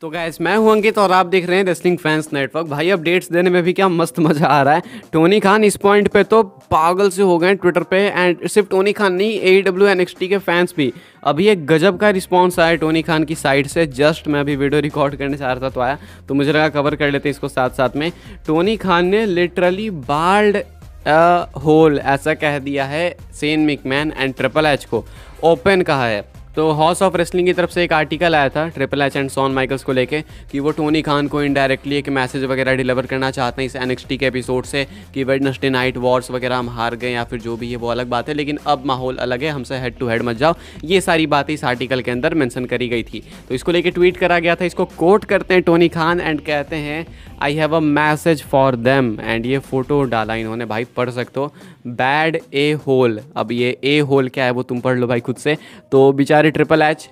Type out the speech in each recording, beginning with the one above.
तो गैस मैं हूं अंकित और आप देख रहे हैं रेसलिंग फैंस नेटवर्क भाई अपडेट्स देने में भी क्या मस्त मज़ा आ रहा है टोनी खान इस पॉइंट पे तो पागल से हो गए ट्विटर पे एंड सिर्फ टोनी खान नहीं ए डब्ल्यू एन के फैंस भी अभी एक गजब का रिस्पॉन्स आया टोनी खान की साइड से जस्ट मैं अभी वीडियो रिकॉर्ड करने चाह रहा था तो आया तो मुझे लगा कवर कर लेते इसको साथ साथ में टोनी खान ने लिटरली बाल्ड होल ऐसा कह दिया है सेन मिकमैन एंड ट्रिपल एच को ओपन कहा है तो हाउस ऑफ रेसलिंग की तरफ से एक आर्टिकल आया था triple H and Shawn Michaels को लेके कि वो टोनी खान को इनडायरेक्टली एक मैसेज वगैरह डिलीवर करना चाहते हैं इस एनएक्सटी के एपिसोड से कि वेडनसडे नाइट वॉर्स वगैरह हम हार गए या फिर जो भी है वो अलग बात है लेकिन अब माहौल अलग है हमसे हेड टू हेड मत जाओ ये सारी बातें इस आर्टिकल के अंदर मैंसन करी गई थी तो इसको लेकर ट्वीट करा गया था इसको कोट करते हैं टोनी खान एंड कहते हैं I have a message for them and ये फ़ोटो डाला इन्होंने भाई पढ़ सकते हो बैड ए होल अब ये ए होल क्या है वो तुम पढ़ लो भाई खुद से तो बिचार बेचारे triple H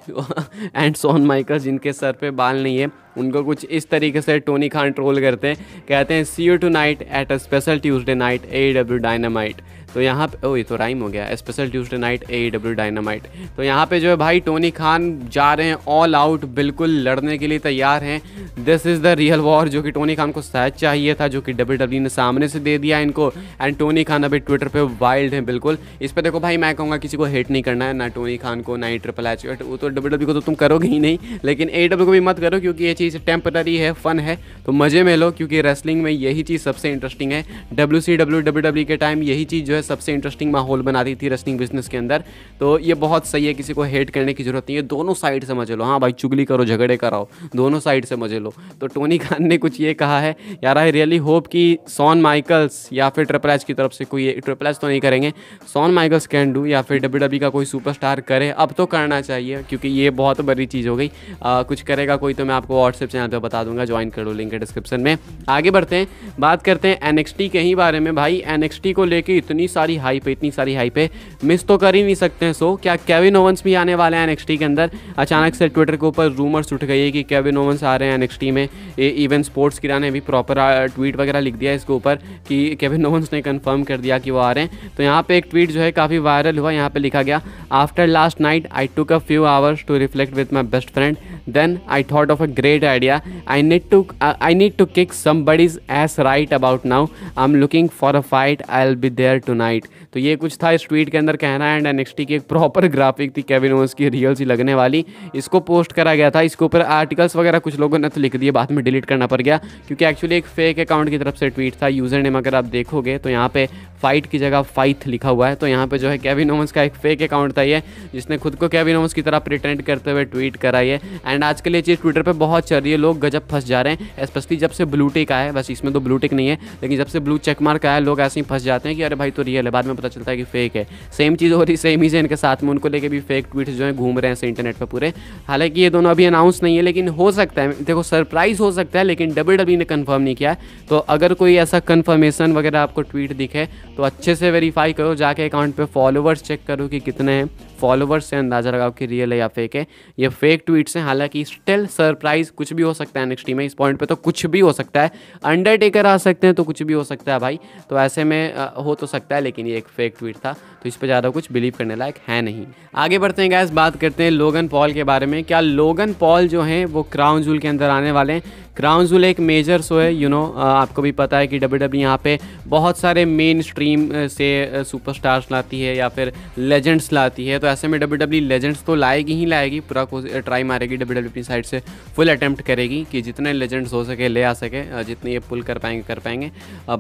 and Shawn Michael जिनके सर पे बाल नहीं है उनको कुछ इस तरीके से टोनी खान ट्रोल करते हैं कहते हैं see you tonight at a special Tuesday night A W dynamite तो यहाँ पे ओ ये तो राइम हो गया special Tuesday night A W dynamite तो यहाँ पे जो है भाई टोनी खान जा रहे हैं ऑल आउट बिल्कुल लड़ने के लिए तैयार हैं this is the real war जो कि टोनी खान को शायद चाहिए था जो कि डब्ल्यू डब्ल्यू e ने सामने से दे दिया इनको एंड टोनी खान अभी ट्विटर पर वाइल्ड हैं बिल्कुल इस पर देखो भाई मैं कहूँगा किसी को हेट नहीं करना है ना टोनी खान को ना ही ट्रिपल एच वो तो डब्ल्यू डब्ल्यू e को तो तुम करोगे ही नहीं लेकिन ए डब्ल्यू e को भी मत करो क्योंकि ये चीज़ टेम्पररी है फन है तो मज़े में लो क्योंकि रेसलिंग में यही चीज़ सबसे इंटरेस्टिंग है W C W W W के टाइम यही चीज़ जो है सबसे इंटरेस्टिंग माहौल बना दी थी रेस्लिंग बिजनेस के अंदर तो ये बहुत सही है किसी को हेट करने की जरूरत नहीं है दोनों साइड से मजे लो हाँ भाई चुगली करो झगड़े कराओ दोनों साइड से मजे लो तो टोनी खान ने कुछ ये कहा है यार आई रियली होप कि सॉन माइकल्स या फिर ट्रिपल की तरफ से कोई ट्रिपल तो नहीं करेंगे सॉन माइकल्स कैन डू या फिर डब्ल्यू e का कोई सुपरस्टार करे अब तो करना चाहिए क्योंकि ये बहुत बड़ी चीज़ हो गई आ, कुछ करेगा कोई तो मैं आपको व्हाट्सएप चैनल पर बता दूंगा ज्वाइन कर लो लिंक है डिस्क्रिप्शन में आगे बढ़ते हैं बात करते हैं एन के ही बारे में भाई एन को लेकर इतनी इतनी सारी हाइप है इतनी सारी हाइप है मिस तो कर ही नहीं सकते हैं सो क्या केविन ओवंस भी आने वाले हैं एनएक्सटी के अंदर अचानक से ट्विटर के ऊपर रूमर्स उठ गई है कि केविन ओवंस आ रहे हैं एनएक्सटी में इवन स्पोर्ट्स किरा ने भी प्रॉपर ट्वीट वगैरह लिख दिया इसके ऊपर कि केविन ओवंस ने कन्फर्म कर दिया कि वो आ रहे हैं तो यहाँ पर एक ट्वीट जो है काफ़ी वायरल हुआ यहाँ पर लिखा गया after last night I took a few hours to reflect with my best friend then I thought of a great idea I need to I need to kick some buddies ass right about now I am looking for a fight I'll be there to tonight तो ये कुछ था इस tweet के अंदर कहना and एन की एक प्रॉपर ग्राफिक थी केविन ओवंस की रियल सी लगने वाली इसको पोस्ट करा गया था इसके ऊपर आर्टिकल्स वगैरह कुछ लोगों ने तो लिख दिए बाद में डिलीट करना पड़ गया क्योंकि एक्चुअली एक फेक अकाउंट की तरफ से ट्वीट था यूज़र नेम अगर आप देखोगे तो यहाँ पे फाइट की जगह फाइथ लिखा हुआ है तो यहाँ पे जो है केविन ओवंस का एक फेक अकाउंट था ये जिसने खुद को केविन ओवंस की तरह प्रिटेंड करते हुए ट्वीट कराई है एंड आजकल ये चीज़ ट्विटर पर बहुत चल रही है लोग गजब फंस जा रहे हैं स्पेशली जब से ब्लू टिक आया है बस इसमें तो ब्लू टिक नहीं है लेकिन जब से ब्लू चेक मार्क आया लोग ऐसे ही फंस जाते हैं कि अरे भाई तो रियल है बाद में पता चलता है कि फेक है सेम चीज़ हो रही सेम ही इनके साथ में उनको लेके भी फेक ट्वीट जो है घूम रहे हैं इंटरनेट पर पूरे हालांकि ये दोनों अभी अनाउंस नहीं है लेकिन हो सकता है देखो सरप्राइज हो सकता है लेकिन डब्ल्यू डब्ल्यू ने कन्फर्म नहीं किया तो अगर कोई ऐसा कन्फर्मेशन वगैरह आपको ट्वीट दिखे तो अच्छे से वेरीफाई करो जाके अकाउंट पर फॉलोअर्स चेक करो कि कितने हैं फॉलोवर्स से अंदाज़ा लगाओ कि रियल है या फेक है ये फेक ट्वीट्स हैं हालांकि स्टिल सरप्राइज कुछ भी हो सकता है नेक्स्ट में इस पॉइंट पे तो कुछ भी हो सकता है अंडरटेकर आ सकते हैं तो कुछ भी हो सकता है भाई तो ऐसे में हो तो सकता है लेकिन ये एक फेक ट्वीट था तो इस पर ज़्यादा कुछ बिलीव करने लायक है नहीं आगे बढ़ते हैं गैस बात करते हैं लोगन पॉल के बारे में क्या लोगन पॉल जो हैं वो क्राउन जूल के अंदर आने वाले हैं क्राउन जूल एक मेजर शो है यू नो आपको भी पता है कि डब्ल्यू डब्ल्यू e यहाँ पे बहुत सारे मेन स्ट्रीम से सुपरस्टार्स लाती है या फिर लेजेंड्स लाती है तो तो ऐसे में डब्ल्यू डब्ल्यू लेजेंड्स तो लाएगी ही लाएगी पूरा ट्राई मारेगी डब्ल्यू डब्ल्यू साइड से फुल अटैम्प्ट करेगी कि जितने लेजेंड्स हो सके ले आ सके जितने ये पुल कर पाएंगे कर पाएंगे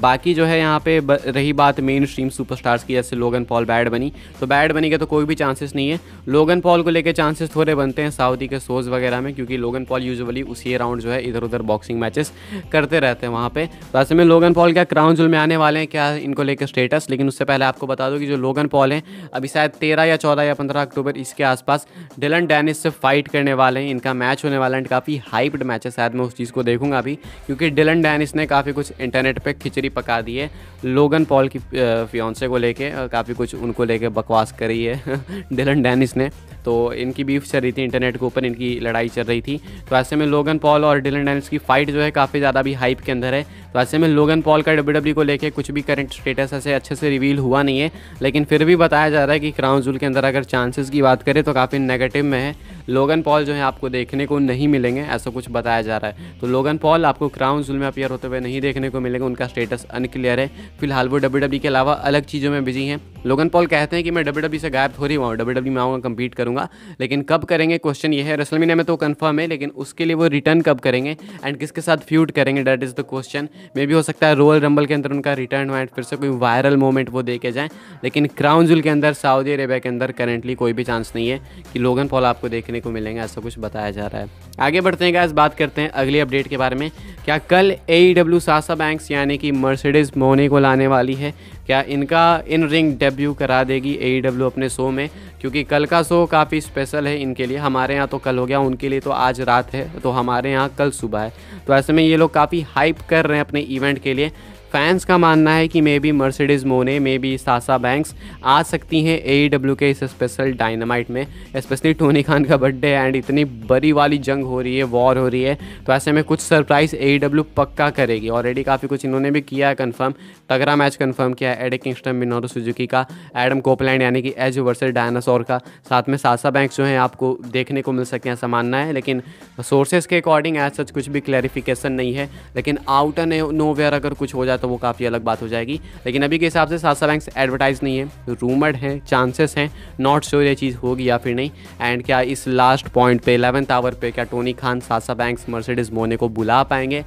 बाकी जो है यहाँ पे रही बात मेन स्ट्रीम सुपरस्टार्स की जैसे लोगन पॉल बैड बनी तो बैड बनी के तो कोई भी चांसेस नहीं है लोगन पॉल को लेकर चांसेस थोड़े बनते हैं साउदी के शोज़ वगैरह में क्योंकि लोगन पॉल यूजली उसी राउंड जो है इधर उधर बॉक्सिंग मैचेस करते रहते हैं वहाँ पे तो ऐसे में लोगन पॉल क्या क्राउन जुल में आने वाले हैं क्या इनको लेकर स्टेटस लेकिन उससे पहले आपको बता दो कि जो लोगन पॉल हैं अभी शायद तेरह या चौदह या पंद्रह अक्टूबर इसके आसपास डिलन डैनिस से फाइट करने वाले हैं इनका मैच होने वाला है एंड काफ़ी हाइप्ड मैच है शायद मैं उस चीज़ को देखूंगा अभी क्योंकि डिलन डैनिस ने काफ़ी कुछ इंटरनेट पर खिचड़ी पका दी है लोगन पॉल की फ्योन्से को लेकर काफ़ी कुछ उनको लेके बकवास करी है डिलन डैनिस ने तो इनकी बीफ चल रही थी इंटरनेट के ऊपर इनकी लड़ाई चल रही थी तो ऐसे में लोगन पॉल और डिलन डेनिस की फाइट जो है काफ़ी ज़्यादा भी हाइप के अंदर है तो ऐसे में लोगन पॉल का डब्ल्यू e को लेकर कुछ भी करंट स्टेटस ऐसे अच्छे से रिवील हुआ नहीं है लेकिन फिर भी बताया जा रहा है कि क्राउन जूल के अंदर अगर चांसेस की बात करें तो काफ़ी नेगेटिव में है लोगन पॉल जो है आपको देखने को नहीं मिलेंगे ऐसा कुछ बताया जा रहा है तो लोगन पॉल आपको क्राउन जुल में अपियर होते हुए नहीं देखने को मिलेंगे उनका स्टेटस अनक्लियर है फिलहाल वो डब्ल्यू e के अलावा अलग चीज़ों में बिजी हैं लोगन पॉल कहते हैं कि मैं डब्ल्यू e से गायब थोड़ी हुआ हूँ डब्ल्यू में आऊँगा कम्पीट करूँगा करूँगा लेकिन कब करेंगे क्वेश्चन ये है रसल रसलमीना में तो कन्फर्म है लेकिन उसके लिए वो रिटर्न कब करेंगे एंड किसके साथ फ्यूट करेंगे डैट इज़ द क्वेश्चन मे भी हो सकता है रोयल रंबल के अंदर उनका रिटर्न हो एंड फिर से कोई वायरल मोमेंट वो देखे जाएँ लेकिन क्राउन जुल के अंदर सऊदी अरेबिया के अंदर करेंटली कोई भी चांस नहीं है कि लोगन पॉल आपको देखने को मिलेंगे ऐसा कुछ बताया जा रहा है आगे बढ़ते हैं गैस बात करते हैं अगली अपडेट के बारे में क्या कल ए ई डब्ल्यू सासा बैंक्स यानी कि मर्सिडीज मोने को लाने वाली है क्या इनका इन रिंग डेब्यू करा देगी ए e अपने शो में क्योंकि कल का शो काफ़ी स्पेशल है इनके लिए हमारे यहाँ तो कल हो गया उनके लिए तो आज रात है तो हमारे यहाँ कल सुबह है तो ऐसे में ये लोग काफ़ी हाइप कर रहे हैं अपने इवेंट के लिए फैंस का मानना है कि मे बी मर्सिडीज़ मोने मे बी सासा बैंक्स आ सकती हैं ए डब्ल्यू e के इस स्पेशल डायनामाइट में स्पेशली टोनी खान का बर्थडे एंड इतनी बड़ी वाली जंग हो रही है वॉर हो रही है तो ऐसे में कुछ सरप्राइज ए डब्ल्यू पक्का करेगी ऑलरेडी काफ़ी कुछ इन्होंने भी किया है कन्फर्म तगड़ा मैच कन्फर्म किया है एडे किंगस्टम मिनोरो सुजुकी का एडम कोपलैंड यानी कि एज वर्सल डायनासोर का साथ में सासा बैंक्स जो है आपको देखने को मिल सके ऐसा मानना है लेकिन सोर्सेज के अकॉर्डिंग एज सच कुछ भी क्लैरिफिकेशन नहीं है लेकिन आउट एंड नो वेयर अगर कुछ हो जाए तो तो वो काफ़ी अलग बात हो जाएगी लेकिन अभी के हिसाब से सासा बैंक्स एडवर्टाइज नहीं है रूमर्ड हैं चांसेस हैं नॉट श्योर ये चीज़ होगी या फिर नहीं एंड क्या इस लास्ट पॉइंट पे इलेवंथ आवर पे क्या टोनी खान सासा बैंक्स मर्सिडिस मोने को बुला पाएंगे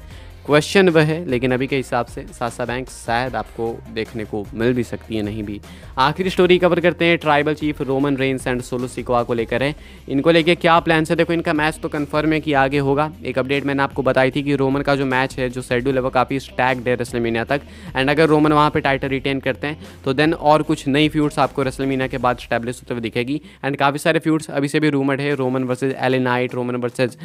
क्वेश्चन वह है लेकिन अभी के हिसाब से सासा बैंक शायद आपको देखने को मिल भी सकती है नहीं भी आखिरी स्टोरी कवर करते हैं tribal chief Roman Reigns and Solo Sikoa को लेकर है इनको लेके क्या प्लान है देखो इनका मैच तो कन्फर्म है कि आगे होगा एक अपडेट मैंने आपको बताई थी कि रोमन का जो मैच है जो शेड्यूल है वो काफ़ी स्टैक्ड है रसलमीनिया तक एंड अगर रोमन वहाँ पर टाइटल रिटेन करते हैं तो देन और कुछ नई फ्यूड्स आपको रसलमीनिया के बाद स्टैब्लिश होते हुए दिखेगी एंड काफ़ी सारे फ्यूड्स अभी से भी रूमड है Roman versus L A Knight Roman versus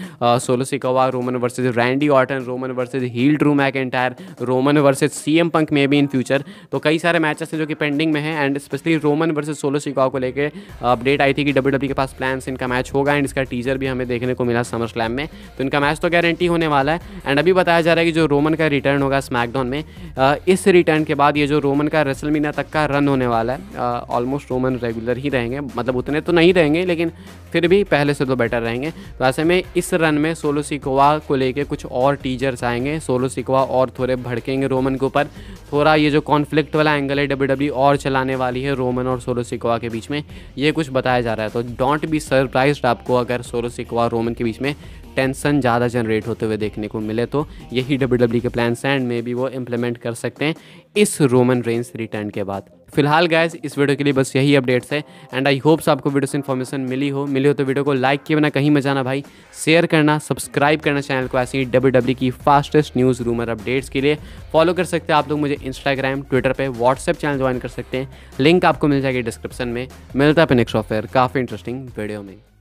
Solo Sikoa Roman versus Randy Orton Roman versus heel Drew McIntyre Roman versus C M Punk में भी इन फ्यूचर तो कई सारे मैचेस हैं जो कि पेंडिंग में हैं and specially Roman versus Solo Sikoa को लेकर अपडेट आई थी कि डब्ल्यू e के पास प्लान्स इनका मैच होगा एंड इसका टीजर भी हमें देखने को मिला समर स्लैम में तो इनका मैच तो गारंटी होने वाला है एंड अभी बताया जा रहा है कि जो रोमन का रिटर्न होगा स्मैकडाउन में इस रिटर्न के बाद ये जो रोमन का रेसल मीना तक का रन होने वाला है ऑलमोस्ट रोमन रेगुलर ही रहेंगे मतलब उतने तो नहीं रहेंगे लेकिन फिर भी पहले से तो बेटर रहेंगे तो ऐसे में इस रन में सोलो सिकोवा को लेके कुछ और टीजर्स आएंगे सोलो सिकवा और थोड़े भड़केंगे रोमन के ऊपर थोड़ा ये जो कॉन्फ्लिक्ट वाला एंगल है डब्ल्यू e और चलाने वाली है रोमन और सोलो सिकवा के बीच में ये कुछ बताया जा रहा है तो डोंट बी सरप्राइज आपको अगर सोलो सिकवा रोमन के बीच में टेंशन ज़्यादा जनरेट होते हुए देखने को मिले तो यही डब्ल्यू डब्ल्यू e के प्लान्स एंड में भी वो इम्प्लीमेंट कर सकते हैं इस रोमन रेंस रिटर्न के बाद फिलहाल गैस इस वीडियो के लिए बस यही अपडेट्स है एंड आई होप्स आपको वीडियो से इन्फॉर्मेशन मिली हो मिली हो तो वीडियो को लाइक किए बिना कहीं मजाना भाई शेयर करना सब्सक्राइब करना चैनल को ऐसे ही डब्ल्यू डब्ल्यू e की फास्टेस्ट न्यूज़ रूमर अपडेट्स के लिए फॉलो कर सकते हैं आप लोग मुझे इंस्टाग्राम ट्विटर पर व्हाट्सएप चैनल ज्वाइन कर सकते हैं लिंक आपको मिल जाएगी डिस्क्रिप्शन में मिलता है नेक्स्ट ऑफेयर काफ़ी इंटरेस्टिंग वीडियो में